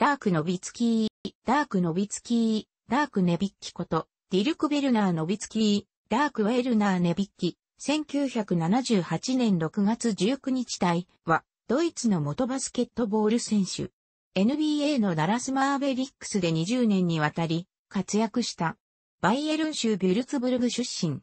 ダーク・ノビツキー、ダーク・ノビツキー、ダーク・ネビッキこと、ディルク・ベルナー・ノビツキー、ダーク・ウェルナー・ネビッキ、1978年6月19日体は、ドイツの元バスケットボール選手。NBA のダラス・マーベリックスで20年にわたり活躍した。バイエルン州ビュルツブルグ出身。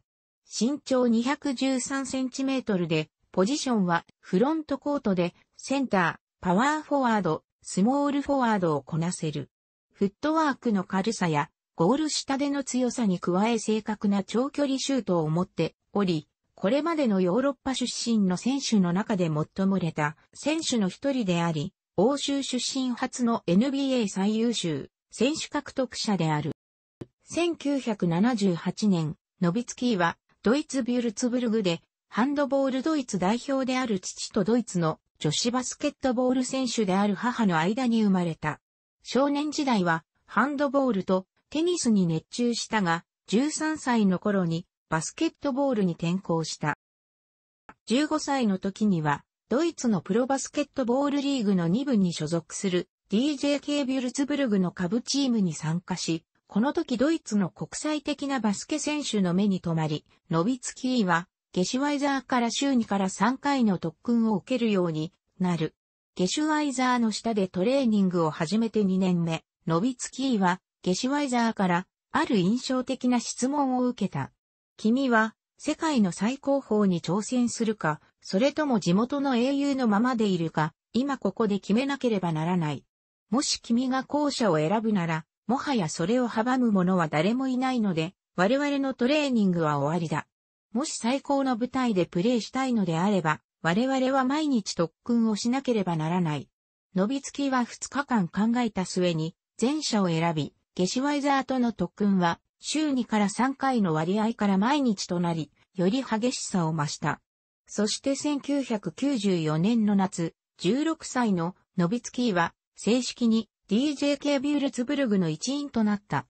身長213センチメートルで、ポジションはフロントコートで、センター、パワーフォワード、スモールフォワードをこなせる。フットワークの軽さや、ゴール下での強さに加え正確な長距離シュートを持っており、これまでのヨーロッパ出身の選手の中で最もれた選手の一人であり、欧州出身初の NBA 最優秀選手獲得者である。1978年、ノビツキーはドイツビュルツブルグでハンドボールドイツ代表である父とドイツの女子バスケットボール選手である母の間に生まれた。少年時代はハンドボールとテニスに熱中したが、13歳の頃にバスケットボールに転向した。15歳の時には、ドイツのプロバスケットボールリーグの2部に所属する DJK ビュルツブルグの下部チームに参加し、この時ドイツの国際的なバスケ選手の目に留まり、ノビツキーはゲシュワイザーから週2から3回の特訓を受けるようになる。ゲシュワイザーの下でトレーニングを始めて2年目、ノビツキーは、ゲシュワイザーから、ある印象的な質問を受けた。君は、世界の最高峰に挑戦するか、それとも地元の英雄のままでいるか、今ここで決めなければならない。もし君が後者を選ぶなら、もはやそれを阻む者は誰もいないので、我々のトレーニングは終わりだ。もし最高の舞台でプレーしたいのであれば、我々は毎日特訓をしなければならない。ノビツキは2日間考えた末に、前者を選び、ゲシュワイザーとの特訓は、週2から3回の割合から毎日となり、より激しさを増した。そして1994年の夏、16歳のノビツキーは、正式に DJK ビュールツブルグの一員となった。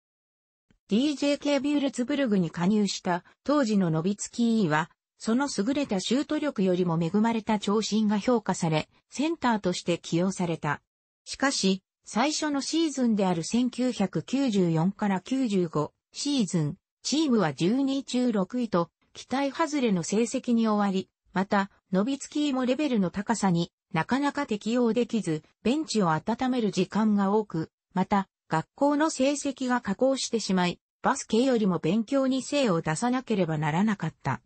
DJK ビュールツブルグに加入した当時のノビツキーは、その優れたシュート力よりも恵まれた長身が評価され、センターとして起用された。しかし、最初のシーズンである1994から95シーズン、チームは12位中6位と、期待外れの成績に終わり、また、ノビツキーもレベルの高さになかなか適応できず、ベンチを温める時間が多く、また、学校の成績が下降してしまい、バスケよりも勉強に精を出さなければならなかった。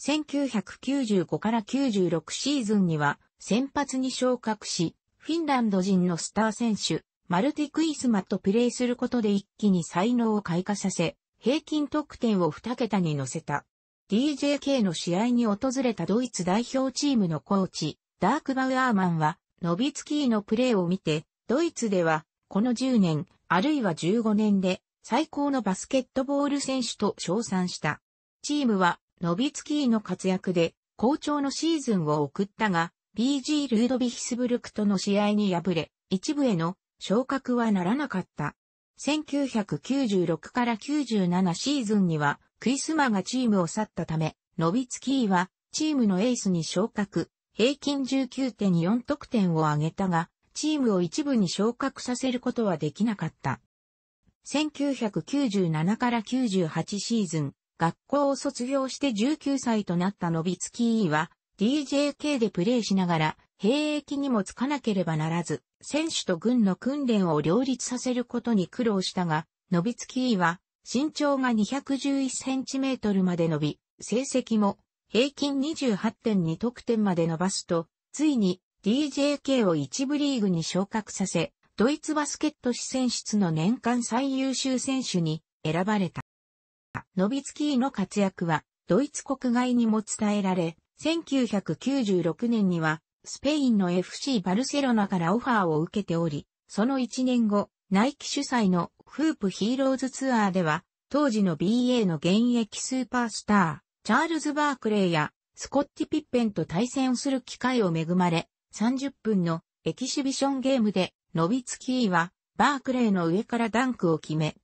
1995から96シーズンには先発に昇格し、フィンランド人のスター選手、マルティ・クイスマとプレーすることで一気に才能を開花させ、平均得点を2桁に乗せた。DJK の試合に訪れたドイツ代表チームのコーチ、ダーク・バウアーマンは、ノビツキーのプレーを見て、ドイツではこの10年、あるいは15年で、最高のバスケットボール選手と称賛した。チームは、ノビツキーの活躍で、好調のシーズンを送ったが、BG ルードビヒスブルクとの試合に敗れ、一部への昇格はならなかった。1996から97シーズンには、クイスマがチームを去ったため、ノビツキーはチームのエースに昇格、平均19.4得点を挙げたが、チームを一部に昇格させることはできなかった。1997から98シーズン、学校を卒業して19歳となったノビツキーは、DJK でプレーしながら、兵役にもつかなければならず、選手と軍の訓練を両立させることに苦労したが、ノビツキーは、身長が211センチメートルまで伸び、成績も平均28.2得点まで伸ばすと、ついに DJK を一部リーグに昇格させ、ドイツバスケット四選出の年間最優秀選手に選ばれた。ノビツキーの活躍は、ドイツ国外にも伝えられ、1996年には、スペインの FC バルセロナからオファーを受けており、その1年後、ナイキ主催のフープヒーローズツアーでは、当時の BA の現役スーパースター、チャールズ・バークレイや、スコッティ・ピッペンと対戦をする機会を恵まれ、30分のエキシビションゲームで、ノビツキーは、バークレーの上からダンクを決め、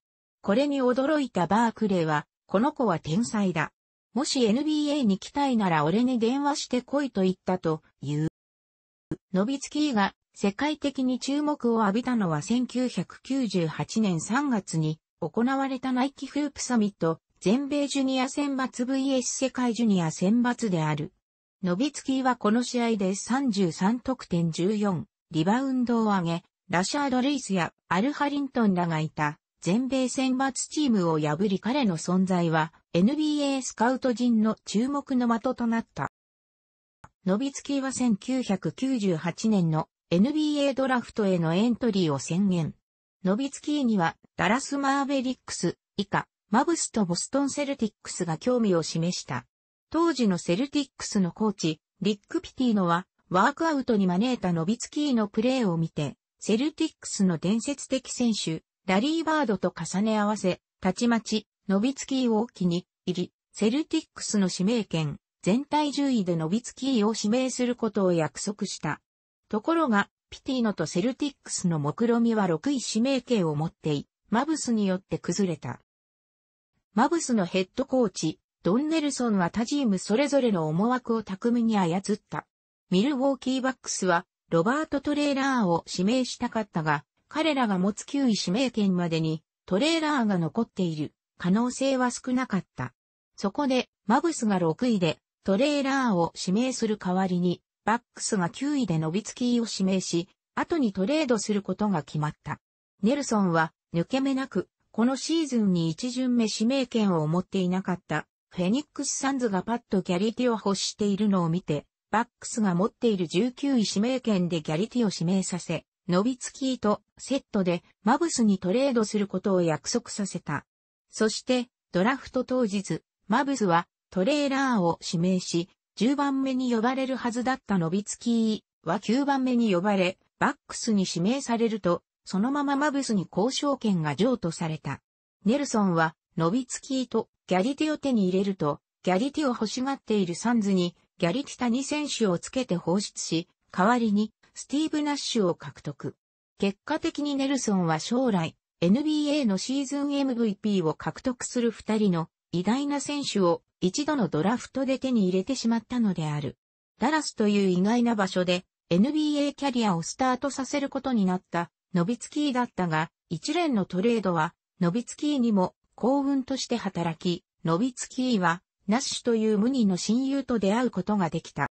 これに驚いたバークレーは、この子は天才だ。もし NBA に来たいなら俺に電話して来いと言ったと言う。ノビツキーが世界的に注目を浴びたのは1998年3月に行われたナイキフープサミット全米ジュニア選抜 VS 世界ジュニア選抜である。ノビツキーはこの試合で33得点14、リバウンドを上げ、ラシャード・ルイスやアルハリントンらがいた全米選抜チームを破り彼の存在は NBA スカウト陣の注目の的となった。ノビツキーは1998年の NBA ドラフトへのエントリーを宣言。ノビツキーにはダラス・マーベリックス以下、マブスとボストン・セルティックスが興味を示した。当時のセルティックスのコーチ、リック・ピティノは、ワークアウトに招いたノビツキーのプレーを見て、セルティックスの伝説的選手、ラリー・バードと重ね合わせ、たちまち、ノビツキーを気に入り、セルティックスの指名権、全体順位でノビツキーを指名することを約束した。ところが、ピティノとセルティックスの目論みは6位指名権を持ってい、マブスによって崩れた。マブスのヘッドコーチ、ドンネルソンは他チームそれぞれの思惑を巧みに操った。ミルウォーキーバックスは、ロバート・トレーラーを指名したかったが、彼らが持つ9位指名権までに、トレーラーが残っている可能性は少なかった。そこで、マブスが6位で、トレーラーを指名する代わりに、バックスが9位でノビツキーを指名し、後にトレードすることが決まった。ネルソンは、抜け目なく、このシーズンに一巡目指名権を持っていなかったフェニックスサンズがパッとギャリティを欲しているのを見て、バックスが持っている19位指名権でギャリティを指名させ、ノビツキーとセットでマブスにトレードすることを約束させた。そしてドラフト当日、マブスはトレーラーを指名し、10番目に呼ばれるはずだったノビツキーは9番目に呼ばれ、バックスに指名されると、そのままマブスに交渉権が譲渡された。ネルソンはノビツキーとギャリティを手に入れると、ギャリティを欲しがっているサンズに、ギャリティタに選手をつけて放出し、代わりに、スティーブ・ナッシュを獲得。結果的にネルソンは将来、NBA のシーズン MVP を獲得する二人の偉大な選手を一度のドラフトで手に入れてしまったのである。ダラスという意外な場所で NBA キャリアをスタートさせることになったノビツキーだったが、一連のトレードはノビツキーにも幸運として働き、ノビツキーは、ナッシュという無二の親友と出会うことができた。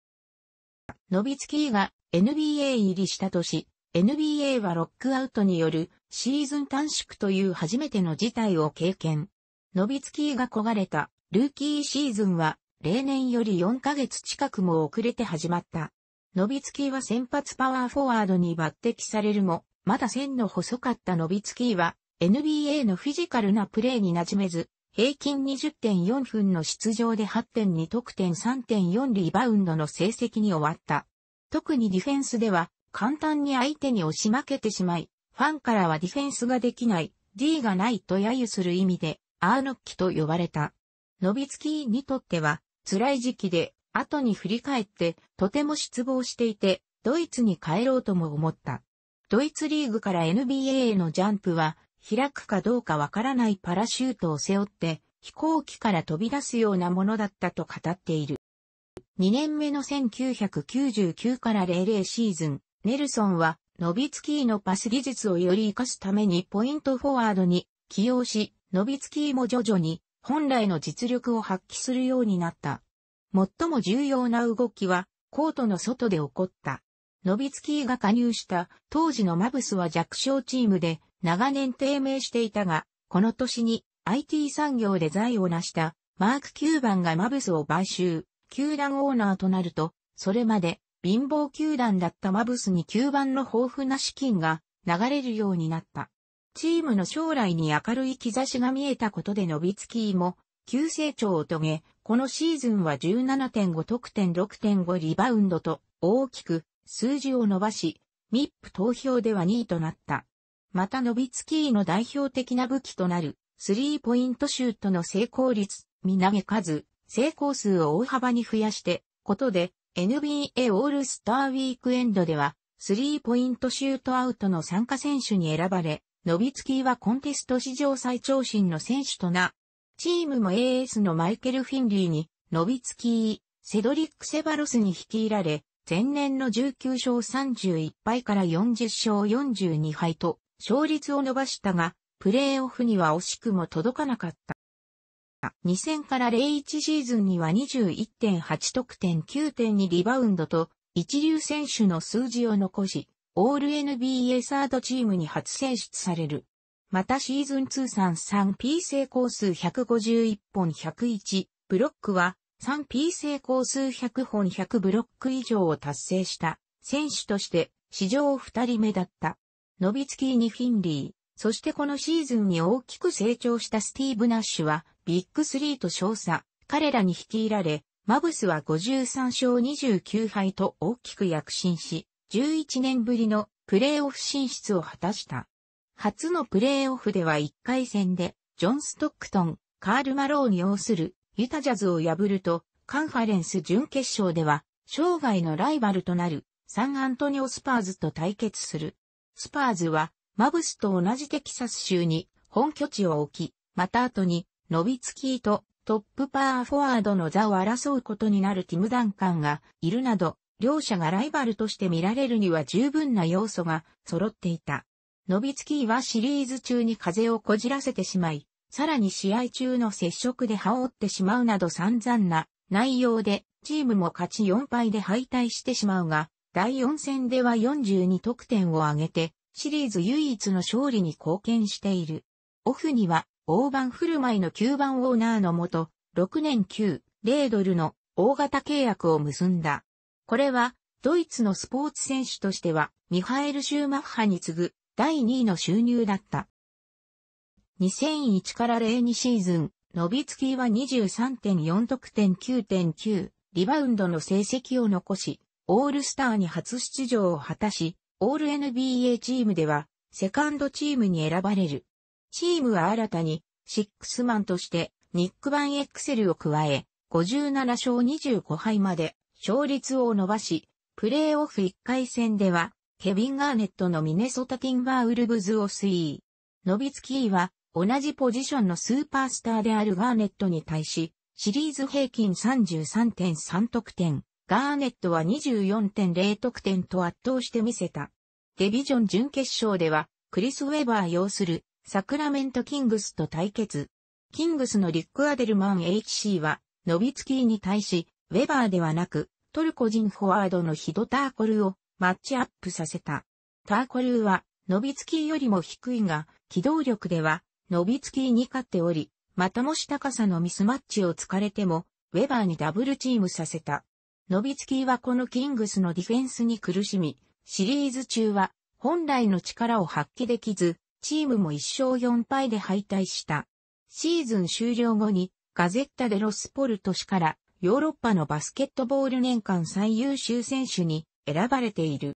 ノビツキーが NBA 入りした年、NBA はロックアウトによるシーズン短縮という初めての事態を経験。ノビツキーが焦がれたルーキーシーズンは例年より4ヶ月近くも遅れて始まった。ノビツキーは先発パワーフォワードに抜擢されるも、まだ線の細かったノビツキーは NBA のフィジカルなプレーに馴染めず、平均20.4分の出場で8.2得点3.4リバウンドの成績に終わった。特にディフェンスでは、簡単に相手に押し負けてしまい、ファンからはディフェンスができない、D がないと揶揄する意味で、アーノッキと呼ばれた。ノビツキーにとっては、辛い時期で、後に振り返って、とても失望していて、ドイツに帰ろうとも思った。ドイツリーグから NBA へのジャンプは、開くかどうかわからないパラシュートを背負って飛行機から飛び出すようなものだったと語っている。2年目の1999から00シーズン、ネルソンはノビツキーのパス技術をより活かすためにポイントフォワードに起用し、ノビツキーも徐々に本来の実力を発揮するようになった。最も重要な動きはコートの外で起こった。ノビツキーが加入した当時のマブスは弱小チームで長年低迷していたが、この年に IT 産業で財を成したマーク・キューバンがマブスを買収、球団オーナーとなると、それまで貧乏球団だったマブスに球団の豊富な資金が流れるようになった。チームの将来に明るい兆しが見えたことでノビツキーも急成長を遂げ、このシーズンは17.5得点6.5リバウンドと大きく数字を伸ばし、ミップ投票では2位となった。またノビツキーの代表的な武器となる、スリーポイントシュートの成功率、見投げ数、成功数を大幅に増やして、ことで、NBA オールスターウィークエンドでは、スリーポイントシュートアウトの参加選手に選ばれ、ノビツキーはコンテスト史上最長身の選手とな、チームも AS のマイケル・フィンリーに、ノビツキー、セドリック・セバロスに率いられ、前年の19勝31敗から40勝42敗と、勝率を伸ばしたが、プレーオフには惜しくも届かなかった。2000から01シーズンには21.8得点9.2リバウンドと一流選手の数字を残し、オール NBA サードチームに初選出される。またシーズン通算 3P 成功数151本101、ブロックは 3P 成功数100本100ブロック以上を達成した選手として史上2人目だった。ノビツキーにフィンリー、そしてこのシーズンに大きく成長したスティーブ・ナッシュは、ビッグスリーと称さ、彼らに率いられ、マブスは53勝29敗と大きく躍進し、11年ぶりのプレーオフ進出を果たした。初のプレーオフでは1回戦で、ジョン・ストックトン、カール・マローに要するユタジャズを破ると、カンファレンス準決勝では、生涯のライバルとなるサンアントニオ・スパーズと対決する。スパーズは、マブスと同じテキサス州に本拠地を置き、また後に、ノビツキーとトップパーフォワードの座を争うことになるティム・ダンカンがいるなど、両者がライバルとして見られるには十分な要素が揃っていた。ノビツキーはシリーズ中に風をこじらせてしまい、さらに試合中の接触で羽織ってしまうなど散々な内容で、チームも勝ち4敗で敗退してしまうが、第4戦では42得点を挙げて、シリーズ唯一の勝利に貢献している。オフには、大盤振る舞いの9番オーナーのもと、6年9、0ドルの大型契約を結んだ。これは、ドイツのスポーツ選手としては、ミハエル・シューマッハに次ぐ第2位の収入だった。2001から02シーズン、ノビツキーは23.4得点9.9、リバウンドの成績を残し、オールスターに初出場を果たし、オール NBA チームでは、セカンドチームに選ばれる。チームは新たに、シックスマンとして、ニック・バン・エクセルを加え、57勝25敗まで、勝率を伸ばし、プレーオフ1回戦では、ケビン・ガーネットのミネソタ・ティンバーウルブズを推移。ノビツキーは、同じポジションのスーパースターであるガーネットに対し、シリーズ平均33.3得点、ガーネットは24.0得点と圧倒してみせた。デビジョン準決勝では、クリス・ウェバー擁するサクラメント・キングスと対決。キングスのリック・アデルマン HC は、ノビツキーに対し、ウェバーではなく、トルコ人フォワードのヒド・ターコルをマッチアップさせた。ターコルは、ノビツキーよりも低いが、機動力では、ノビツキーに勝っており、またもし高さのミスマッチを突かれても、ウェバーにダブルチームさせた。ノビツキーはこのキングスのディフェンスに苦しみ、シリーズ中は本来の力を発揮できず、チームも1勝4敗で敗退した。シーズン終了後にガゼッタ・デ・ロスポルト氏からヨーロッパのバスケットボール年間最優秀選手に選ばれている。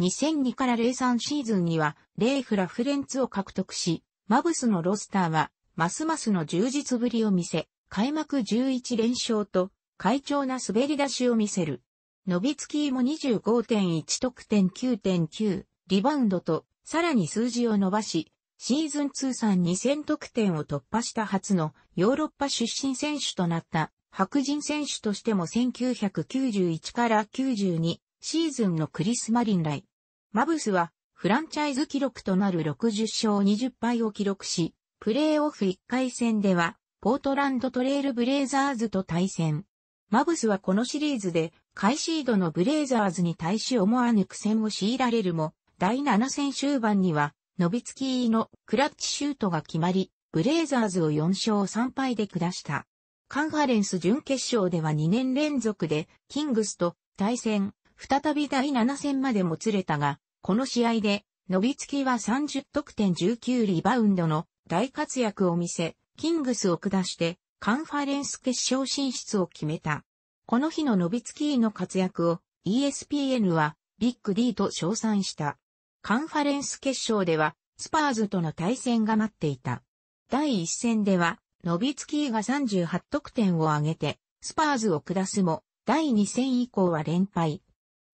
2002から03シーズンにはレイフ・ラフレンツを獲得し、マブスのロスターはますますの充実ぶりを見せ、開幕11連勝と快調な滑り出しを見せる。ノビツキーも25.1得点9.9リバウンドと、さらに数字を伸ばし、シーズン通算2000得点を突破した初のヨーロッパ出身選手となった白人選手としても1991から92シーズンのクリス・マリン来。マブスはフランチャイズ記録となる60勝20敗を記録し、プレーオフ1回戦ではポートランドトレイルブレイザーズと対戦。マブスはこのシリーズで、カイシードのブレイザーズに対し思わぬ苦戦を強いられるも、第7戦終盤には、ノビツキーのクラッチシュートが決まり、ブレイザーズを4勝3敗で下した。カンファレンス準決勝では2年連続で、キングスと対戦、再び第7戦までもつれたが、この試合で、ノビツキは30得点19リバウンドの大活躍を見せ、キングスを下して、カンファレンス決勝進出を決めた。この日のノビツキーの活躍を ESPN はビッグ D と称賛した。カンファレンス決勝ではスパーズとの対戦が待っていた。第1戦ではノビツキーが38得点を挙げてスパーズを下すも第2戦以降は連敗。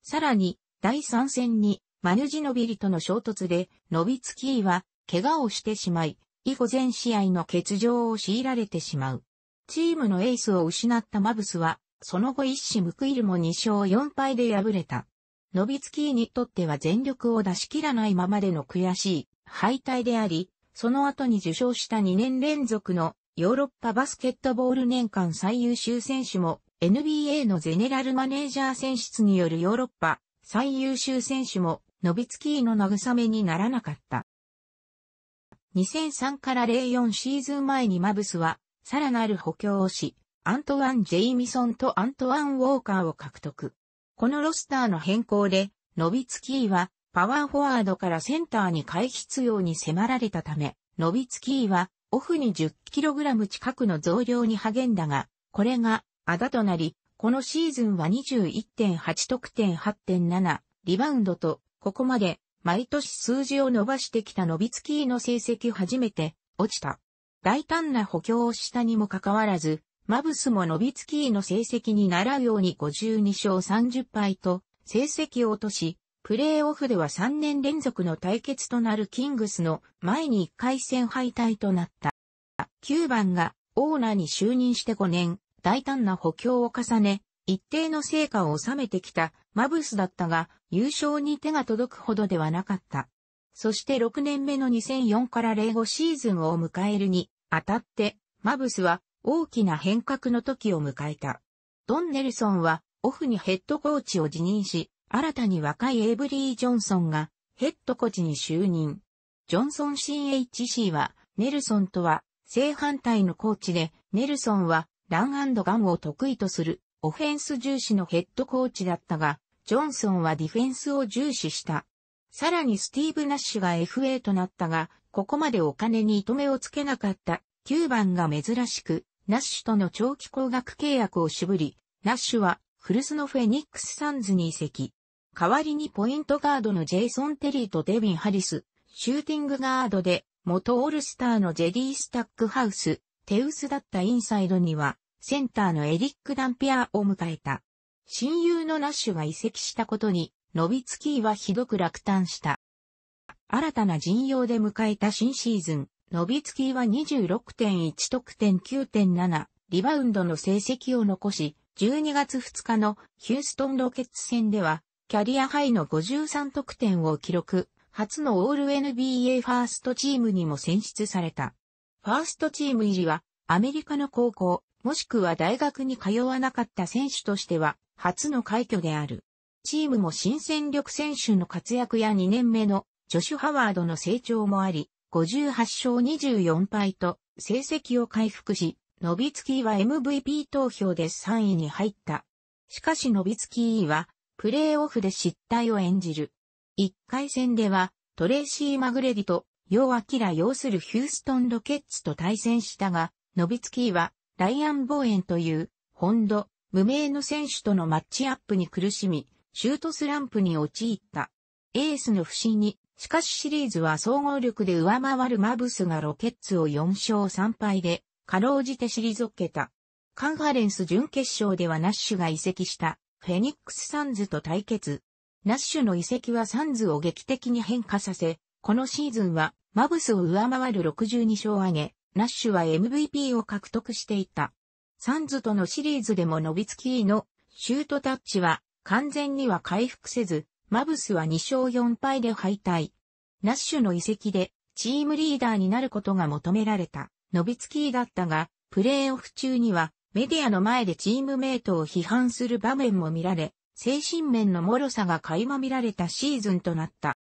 さらに第3戦にマヌジノビリとの衝突でノビツキーは怪我をしてしまい、以後全試合の欠場を強いられてしまう。チームのエースを失ったマブスは、その後一死報いるも2勝4敗で敗れた。ノビツキーにとっては全力を出し切らないままでの悔しい敗退であり、その後に受賞した2年連続のヨーロッパバスケットボール年間最優秀選手も NBA のゼネラルマネージャー選出によるヨーロッパ最優秀選手もノビツキーの慰めにならなかった。2003から04シーズン前にマブスはさらなる補強をし、アントワン・ジェイミソンとアントワン・ウォーカーを獲得。このロスターの変更で、ノビツキーはパワーフォワードからセンターに回必要に迫られたため、ノビツキーはオフに 10kg 近くの増量に励んだが、これがあだとなり、このシーズンは21.8得点8.7リバウンドと、ここまで毎年数字を伸ばしてきたノビツキーの成績初めて落ちた。大胆な補強をしたにもかかわらず、マブスもノビツキーの成績に習うように52勝30敗と成績を落とし、プレーオフでは3年連続の対決となるキングスの前に1回戦敗退となった。9番がオーナーに就任して5年、大胆な補強を重ね、一定の成果を収めてきたマブスだったが、優勝に手が届くほどではなかった。そして6年目の2004から05シーズンを迎えるに、当たって、マブスは大きな変革の時を迎えた。ドン・ネルソンはオフにヘッドコーチを辞任し、新たに若いエイブリー・ジョンソンがヘッドコーチに就任。ジョンソン CHC は、ネルソンとは正反対のコーチで、ネルソンはランガンを得意とするオフェンス重視のヘッドコーチだったが、ジョンソンはディフェンスを重視したさらにスティーブ・ナッシュが FA となったが、ここまでお金に糸目をつけなかった9番が珍しく、ナッシュとの長期工学契約を絞り、ナッシュはフルスのフェニックス・サンズに移籍。代わりにポイントガードのジェイソン・テリーとデビン・ハリス、シューティングガードで元オールスターのジェリー・スタックハウス、テウスだったインサイドには、センターのエリック・ダンピアーを迎えた。親友のナッシュが移籍したことに、ノビツキーはひどく落胆した。新たな陣容で迎えた新シーズン、ノビツキーは26.1得点9.7、リバウンドの成績を残し、12月2日のヒューストンロケッツ戦では、キャリアハイの53得点を記録、初のオール NBA ファーストチームにも選出された。ファーストチーム入りは、アメリカの高校、もしくは大学に通わなかった選手としては、初の快挙である。チームも新戦力選手の活躍や2年目のジョシュ・ハワードの成長もあり、58勝24敗と成績を回復し、ノビツキーは MVP 投票で3位に入った。しかしノビツキーは、プレーオフで失態を演じる。1回戦では、トレーシー・マグレディと、ヨー・アキラ要するヒューストン・ロケッツと対戦したが、ノビツキーは、ライアン・ボーエンという、本土、無名の選手とのマッチアップに苦しみ、シュートスランプに陥った。エースの不振に、しかしシリーズは総合力で上回るマブスがロケッツを4勝3敗で、かろうじて退けた。カンファレンス準決勝ではナッシュが移籍したフェニックスサンズと対決。ナッシュの移籍はサンズを劇的に変化させ、このシーズンはマブスを上回る62勝を挙げ、ナッシュは MVP を獲得していた。サンズとのシリーズでも伸びつきのシュートタッチは完全には回復せず、マブスは2勝4敗で敗退。ナッシュの移籍でチームリーダーになることが求められた、ノビツキーだったが、プレーオフ中にはメディアの前でチームメイトを批判する場面も見られ、精神面の脆さが垣間見られたシーズンとなった。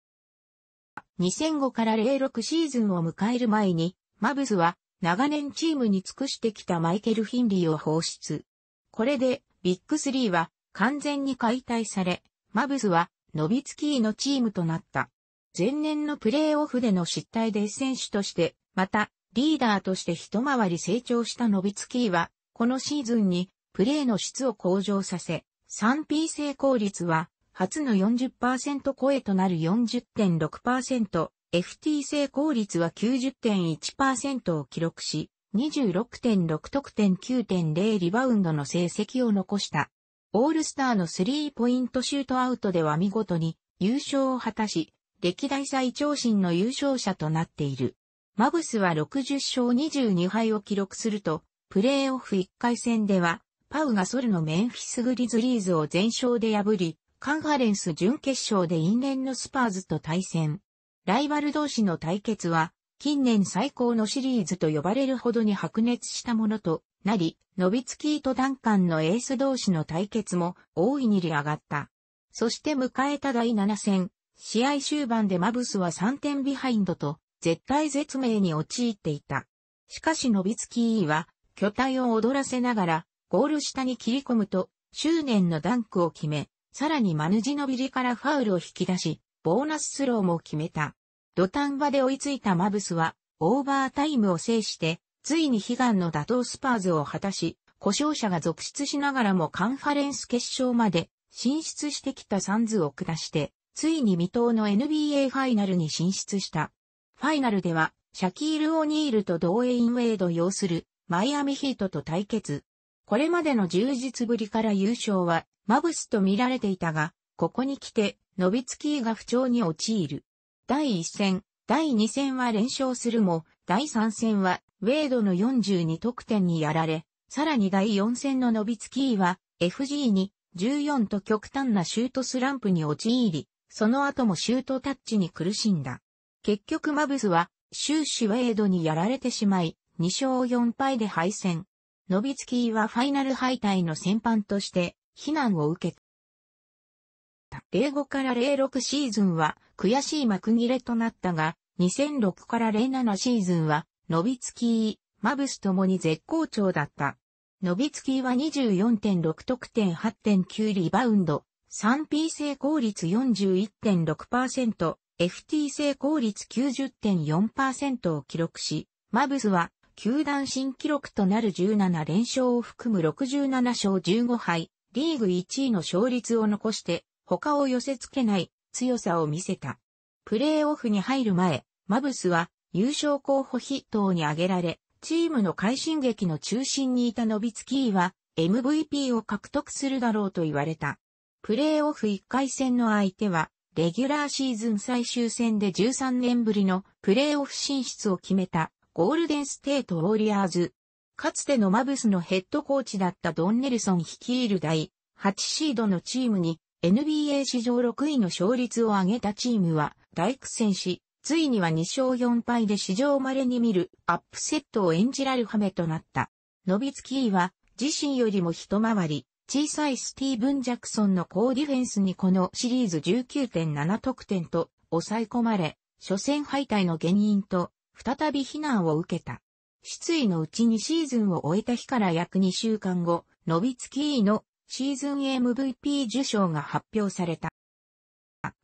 2005から06シーズンを迎える前に、マブスは長年チームに尽くしてきたマイケル・フィンリーを放出。これでビッグ3は完全に解体され、マブスはノビツキーのチームとなった。前年のプレーオフでの失態で選手として、またリーダーとして一回り成長したノビツキーは、このシーズンにプレーの質を向上させ、3P 成功率は初の40%超えとなる40.6%、FT 成功率は90.1%を記録し、26.6得点9.0リバウンドの成績を残した。オールスターのスリーポイントシュートアウトでは見事に優勝を果たし、歴代最長身の優勝者となっている。マブスは60勝22敗を記録すると、プレーオフ1回戦では、パウがソルのメンフィスグリズリーズを全勝で破り、カンファレンス準決勝で因縁のスパーズと対戦。ライバル同士の対決は、近年最高のシリーズと呼ばれるほどに白熱したものとなり、ノビツキーとダンカンのエース同士の対決も大いに利上がった。そして迎えた第7戦、試合終盤でマブスは3点ビハインドと絶対絶命に陥っていた。しかしノビツキーは巨体を踊らせながらゴール下に切り込むと執念のダンクを決め、さらにマヌジのビリからファウルを引き出し、ボーナススローも決めた。土壇場で追いついたマブスはオーバータイムを制してついに悲願の打倒スパーズを果たし、故障者が続出しながらもカンファレンス決勝まで進出してきたサンズを下して、ついに未踏の NBA ファイナルに進出した。ファイナルでは、シャキール・オニールとドーエイン・ウェイド擁するマイアミヒートと対決。これまでの充実ぶりから優勝はマブスと見られていたが、ここに来て、ノビツキーが不調に陥る。第1戦、第2戦は連勝するも、第3戦はウェイドの42得点にやられ、さらに第4戦のノビツキーは FG に14と極端なシュートスランプに陥り、その後もシュートタッチに苦しんだ。結局マブスは終始ウェイドにやられてしまい、2勝4敗で敗戦。ノビツキーはファイナル敗退の戦犯として非難を受けた。05から06シーズンは悔しい幕切れとなったが、2006から07シーズンはノビツキー、マブスともに絶好調だった。ノビツキーは24.6得点8.9リバウンド、3P 成功率41.6%、FT 成功率90.4%を記録し、マブスは球団新記録となる17連勝を含む67勝15敗、リーグ1位の勝率を残して他を寄せ付けない強さを見せた。プレーオフに入る前、マブスは優勝候補筆頭に挙げられ、チームの快進撃の中心にいたノビツキーは MVP を獲得するだろうと言われた。プレーオフ1回戦の相手は、レギュラーシーズン最終戦で13年ぶりのプレーオフ進出を決めたゴールデンステートウォリアーズ。かつてのマブスのヘッドコーチだったドンネルソン率いる第8シードのチームに NBA 史上6位の勝率を上げたチームは大苦戦し、ついには2勝4敗で史上稀に見るアップセットを演じられるはめとなった。ノビツキーは自身よりも一回り小さいスティーブン・ジャクソンの高ディフェンスにこのシリーズ19.7得点と抑え込まれ、初戦敗退の原因と再び非難を受けた。失意のうちにシーズンを終えた日から約2週間後、ノビツキーのシーズン MVP 受賞が発表された。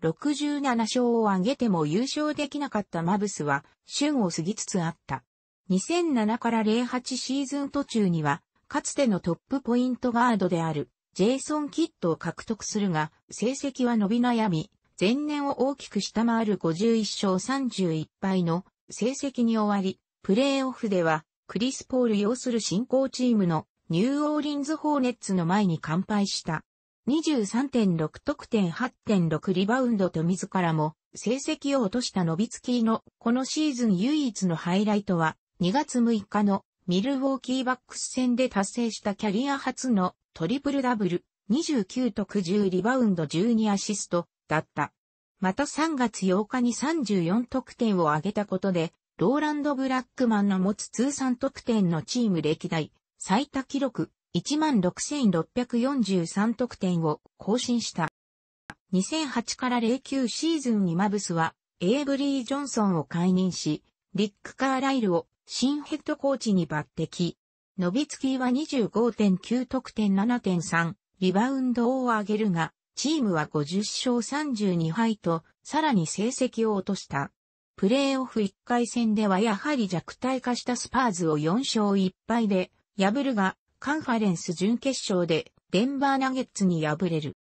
67勝を挙げても優勝できなかったマブスは、旬を過ぎつつあった。2007から08シーズン途中には、かつてのトップポイントガードである、ジェイソン・キッドを獲得するが、成績は伸び悩み、前年を大きく下回る51勝31敗の成績に終わり、プレーオフでは、クリス・ポール擁する新興チームのニューオーリンズ・ホーネッツの前に完敗した。23.6得点8.6リバウンドと自らも成績を落としたノビツキーのこのシーズン唯一のハイライトは2月6日のミルウォーキーバックス戦で達成したキャリア初のトリプルダブル29得10リバウンド12アシストだった。また3月8日に34得点を挙げたことでローランド・ブラックマンの持つ通算得点のチーム歴代最多記録16,643得点を更新した。2008から09シーズンにマブスは、エイブリー・ジョンソンを解任し、リック・カーライルを新ヘッドコーチに抜擢。ノビツキーは25.9得点7.3、リバウンドを上げるが、チームは50勝32敗と、さらに成績を落とした。プレーオフ1回戦ではやはり弱体化したスパーズを4勝1敗で破るが、カンファレンス準決勝でデンバーナゲッツに敗れる。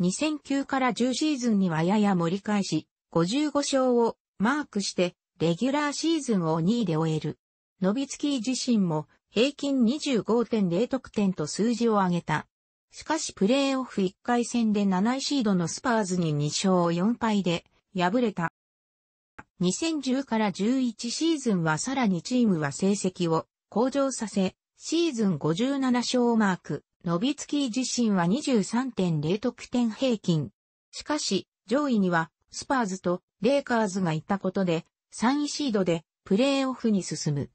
2009から10シーズンにはやや盛り返し、55勝をマークしてレギュラーシーズンを2位で終える。ノビツキー自身も平均25.0得点と数字を上げた。しかしプレーオフ1回戦で7位シードのスパーズに2勝4敗で敗れた。2010から11シーズンはさらにチームは成績を向上させ、シーズン57勝をマーク、ノビツキー自身は23.0得点平均。しかし、上位には、スパーズとレイカーズがいたことで、3位シードでプレーオフに進む。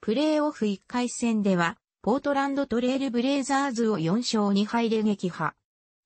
プレーオフ1回戦では、ポートランドトレールブレイザーズを4勝2敗で撃破。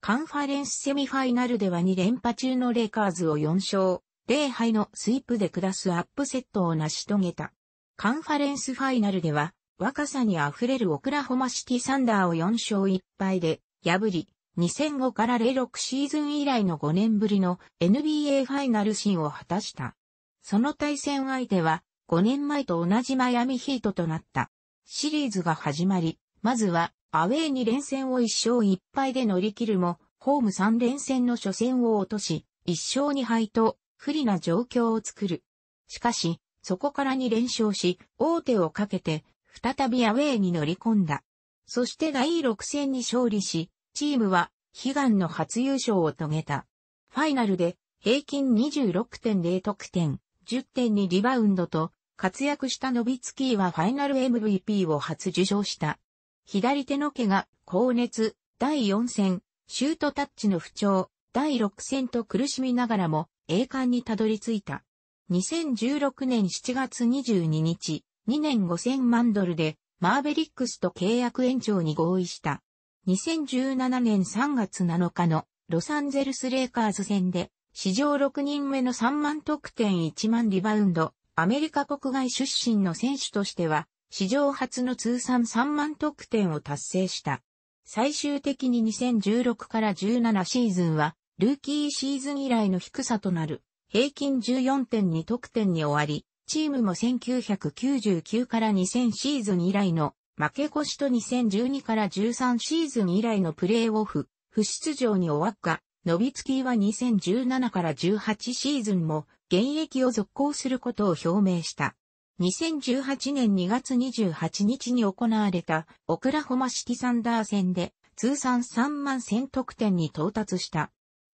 カンファレンスセミファイナルでは2連覇中のレイカーズを4勝、0敗のスイープで下すアップセットを成し遂げた。カンファレンスファイナルでは、若さに溢れるオクラホマシティサンダーを4勝1敗で破り、2005から06シーズン以来の5年ぶりの NBA ファイナル進を果たした。その対戦相手は5年前と同じマイアミヒートとなった。シリーズが始まり、まずはアウェーに連戦を1勝1敗で乗り切るも、ホーム3連戦の初戦を落とし、1勝2敗と不利な状況を作る。しかし、そこから2連勝し、大手をかけて再びアウェーに乗り込んだ。そして第6戦に勝利し、チームは悲願の初優勝を遂げた。ファイナルで平均26.0得点、10.2リバウンドと活躍したノビツキーはファイナル MVP を初受賞した。左手の毛が高熱、第4戦、シュートタッチの不調、第6戦と苦しみながらも栄冠にたどり着いた。2016年7月22日、2年5000万ドルでマーベリックスと契約延長に合意した。2017年3月7日のロサンゼルスレイカーズ戦で史上6人目の3万得点1万リバウンド、アメリカ国外出身の選手としては史上初の通算3万得点を達成した。最終的に2016から17シーズンはルーキーシーズン以来の低さとなる平均14.2得点に終わり、チームも1999から2000シーズン以来の負け越しと2012から13シーズン以来のプレーオフ、不出場に終わった。ノビツキーは2017から18シーズンも現役を続行することを表明した。2018年2月28日に行われたオクラホマシティサンダー戦で通算3万1000得点に到達した。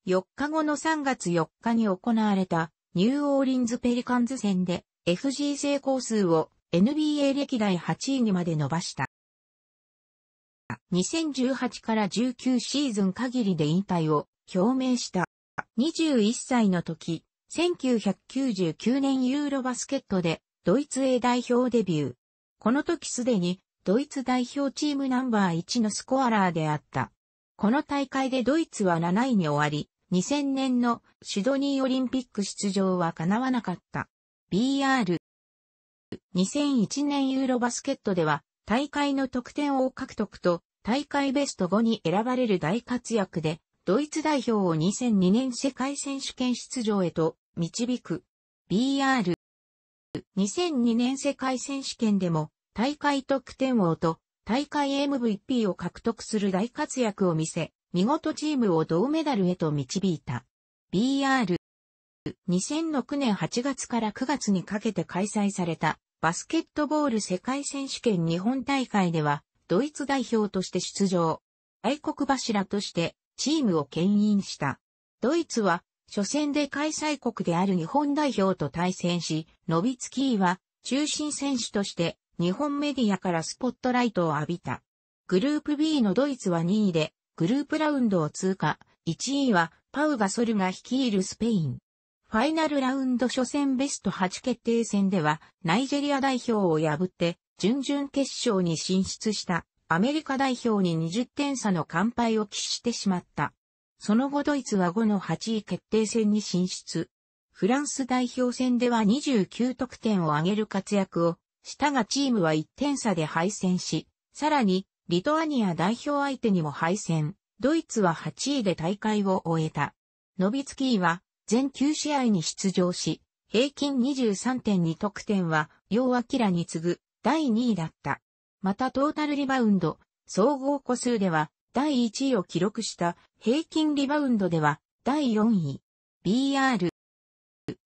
4日後の3月4日に行われたニューオーリンズペリカンズ戦で FG 成功数を NBA 歴代8位にまで伸ばした。2018から19シーズン限りで引退を表明した。21歳の時、1999年ユーロバスケットでドイツ A 代表デビュー。この時すでにドイツ代表チームナンバー1のスコアラーであった。この大会でドイツは7位に終わり、2000年のシドニーオリンピック出場は叶わなかった。BR。2001年ユーロバスケットでは、大会の得点王獲得と、大会ベスト5に選ばれる大活躍で、ドイツ代表を2002年世界選手権出場へと導く BR。2002年世界選手権でも大会得点王と大会 MVP を獲得する大活躍を見せ、見事チームを銅メダルへと導いた。BR。2006年8月から9月にかけて開催されたバスケットボール世界選手権日本大会では、ドイツ代表として出場。愛国柱としてチームを牽引した。ドイツは、初戦で開催国である日本代表と対戦し、ノビツキーは中心選手として日本メディアからスポットライトを浴びた。グループ B のドイツは2位で、グループラウンドを通過、1位はパウガソルが率いるスペイン。ファイナルラウンド初戦ベスト8決定戦では、ナイジェリア代表を破って、準々決勝に進出したアメリカ代表に20点差の完敗を喫してしまった。その後ドイツは5の8位決定戦に進出。フランス代表戦では29得点を挙げる活躍をしたがチームは1点差で敗戦し、さらにリトアニア代表相手にも敗戦。ドイツは8位で大会を終えた。ノビツキーは全9試合に出場し、平均23.2得点は、キ明に次ぐ第2位だった。またトータルリバウンド、総合個数では第1位を記録した平均リバウンドでは第4位。BR。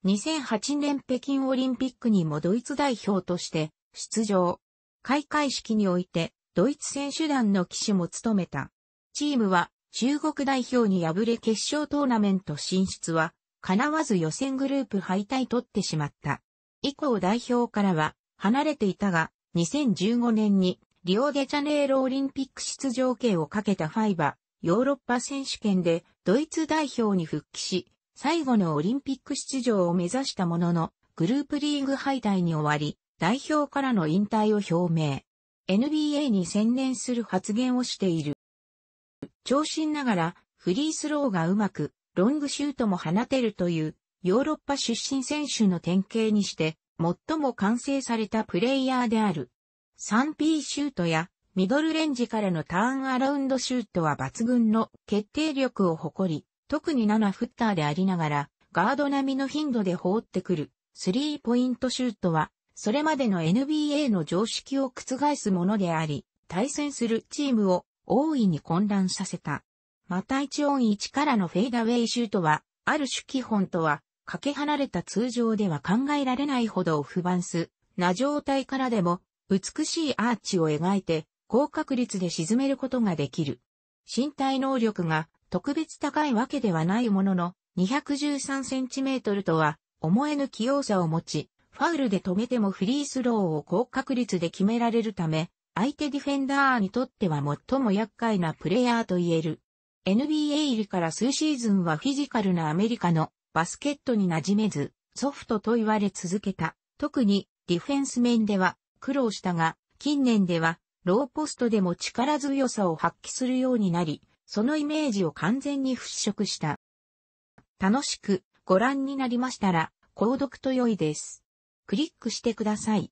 2008年北京オリンピックにもドイツ代表として出場。開会式においてドイツ選手団の騎手も務めた。チームは中国代表に敗れ決勝トーナメント進出は叶わず予選グループ敗退取ってしまった。以降代表からは離れていたが、2015年にリオデジャネイロオリンピック出場権をかけたファイバー、ヨーロッパ選手権でドイツ代表に復帰し、最後のオリンピック出場を目指したものの、グループリーグ敗退に終わり、代表からの引退を表明。NBA に専念する発言をしている。長身ながらフリースローがうまく、ロングシュートも放てるという、ヨーロッパ出身選手の典型にして、最も完成されたプレイヤーである。3P シュートや、ミドルレンジからのターンアラウンドシュートは抜群の決定力を誇り、特に7フッターでありながら、ガード並みの頻度で放ってくる、スリーポイントシュートは、それまでの NBA の常識を覆すものであり、対戦するチームを大いに混乱させた。また一音1からのフェイダウェイシュートは、ある種基本とは、かけ離れた通常では考えられないほど不バンスな状態からでも、美しいアーチを描いて、高確率で沈めることができる。身体能力が特別高いわけではないものの、213cm とは、思えぬ器用さを持ち、ファウルで止めてもフリースローを高確率で決められるため、相手ディフェンダーにとっては最も厄介なプレイヤーと言える。NBA 入りから数シーズンはフィジカルなアメリカのバスケットに馴染めず、ソフトと言われ続けた。特にディフェンス面では苦労したが、近年ではローポストでも力強さを発揮するようになり、そのイメージを完全に払拭した。楽しくご覧になりましたら、購読と良いです。クリックしてください。